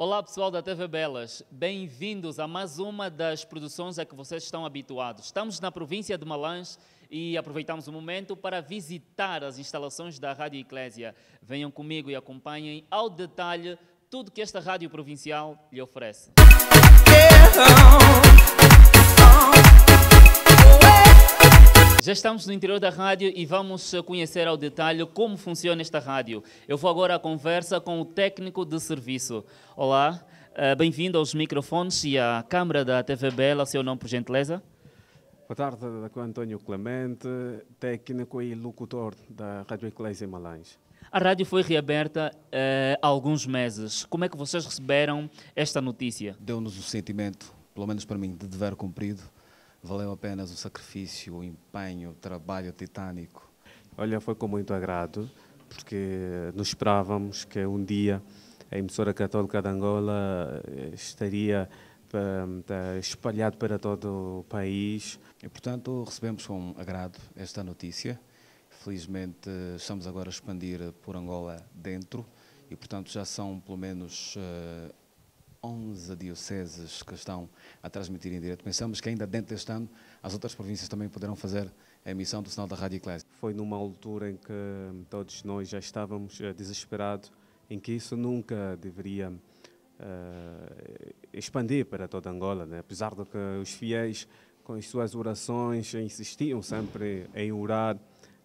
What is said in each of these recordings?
Olá pessoal da TV Belas, bem-vindos a mais uma das produções a que vocês estão habituados. Estamos na província de Malãs e aproveitamos o momento para visitar as instalações da Rádio Eclésia. Venham comigo e acompanhem ao detalhe tudo que esta rádio provincial lhe oferece. Yeah. Já estamos no interior da rádio e vamos eh, conhecer ao detalhe como funciona esta rádio. Eu vou agora à conversa com o técnico de serviço. Olá, eh, bem-vindo aos microfones e à câmara da TV Bela. Seu nome, por gentileza. Boa tarde, com António Clemente, técnico e locutor da Rádio Eclésia Malães. A rádio foi reaberta eh, há alguns meses. Como é que vocês receberam esta notícia? Deu-nos o sentimento, pelo menos para mim, de dever cumprido valeu apenas o sacrifício, o empenho, o trabalho titânico. Olha, foi com muito agrado, porque nos esperávamos que um dia a emissora católica de Angola eh, estaria ehm, espalhado para todo o país. E, portanto, recebemos com agrado esta notícia. Felizmente, estamos agora a expandir por Angola dentro e, portanto, já são pelo menos eh, 11 dioceses que estão a transmitir em direto. Pensamos que ainda dentro deste ano as outras províncias também poderão fazer a emissão do sinal da Rádio Eclésia. Foi numa altura em que todos nós já estávamos eh, desesperados, em que isso nunca deveria uh, expandir para toda Angola, né? apesar de que os fiéis, com as suas orações, insistiam sempre em orar.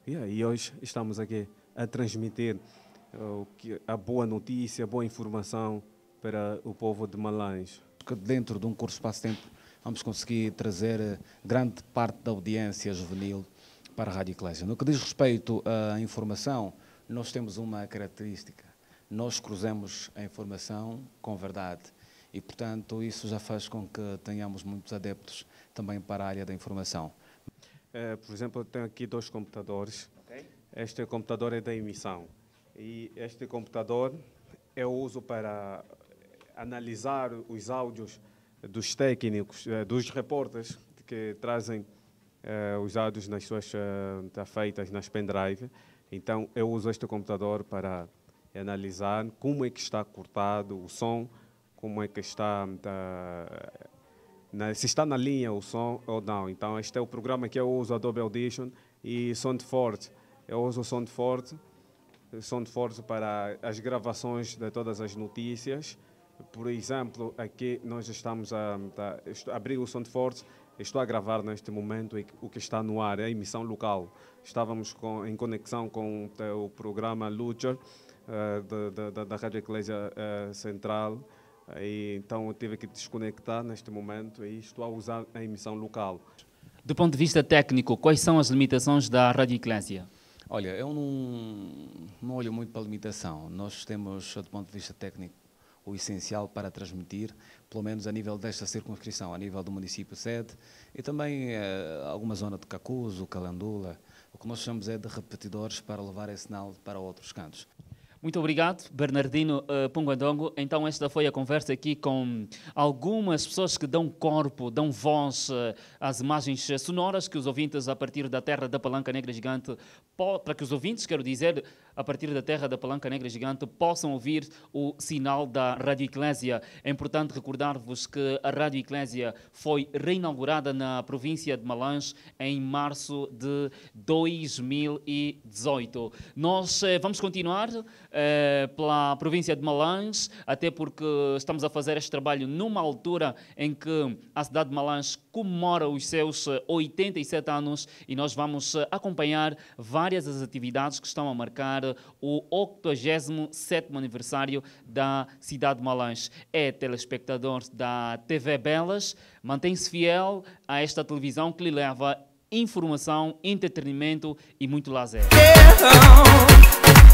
Yeah, e hoje estamos aqui a transmitir uh, a boa notícia, a boa informação para o povo de Malães. Porque dentro de um curto espaço-tempo vamos conseguir trazer eh, grande parte da audiência juvenil para a Rádio Eclésia. No que diz respeito à informação, nós temos uma característica. Nós cruzamos a informação com verdade. E, portanto, isso já faz com que tenhamos muitos adeptos também para a área da informação. É, por exemplo, eu tenho aqui dois computadores. Okay. Este computador é da emissão. E este computador eu é uso para analisar os áudios dos técnicos, eh, dos repórteres que trazem eh, os áudios nas suas eh, tá feitas nas pendrive. Então eu uso este computador para analisar como é que está cortado o som, como é que está tá, se está na linha o som ou não. Então este é o programa que eu uso, Adobe Audition e Sound Forte. Eu uso o Sound Forte, Sound Forte para as gravações de todas as notícias por exemplo, aqui nós estamos a, a tá, abrir o som de forte Estou a gravar neste momento o que está no ar, é a emissão local. Estávamos com, em conexão com tá, o programa Lucha uh, da, da, da, Rádio Eclésia uh, eh, Central, e, então eu tive que desconectar neste momento e estou a usar a emissão local. Do ponto de vista técnico, quais são as limitações da Rádio Eclésia? Olha, eu não, não olho muito para a limitação. Nós temos, do ponto de vista técnico, o essencial para transmitir, pelo menos a nível desta circunscrição, a nível do município sede e também eh, alguma zona de Cacuzo, Calandula. O que nós chamamos é de repetidores para levar esse sinal para outros cantos. Muito obrigado, Bernardino uh, eh, Punguandongo. Então, esta foi a conversa aqui com algumas pessoas que dão corpo, dão voz uh, às imagens sonoras que os ouvintes, a partir da terra da Palanca Negra Gigante, para que os ouvintes, quero dizer, a partir da terra da Palanca Negra Gigante, possam ouvir o sinal da Rádio Eclésia. É importante recordar-vos que a Rádio Eclésia foi reinaugurada na província de Malanje em março de 2018. Nós eh, vamos continuar eh, pela província de Malanje, até porque estamos a fazer este trabalho numa altura em que a cidade de Malanje comemora os seus 87 eh, anos e nós vamos eh, acompanhar várias as atividades que estão a marcar o 87º aniversário da cidade de Malanche. É telespectador da TV Belas, mantém-se fiel a esta televisão que lhe leva informação, entretenimento e muito lazer. Yeah.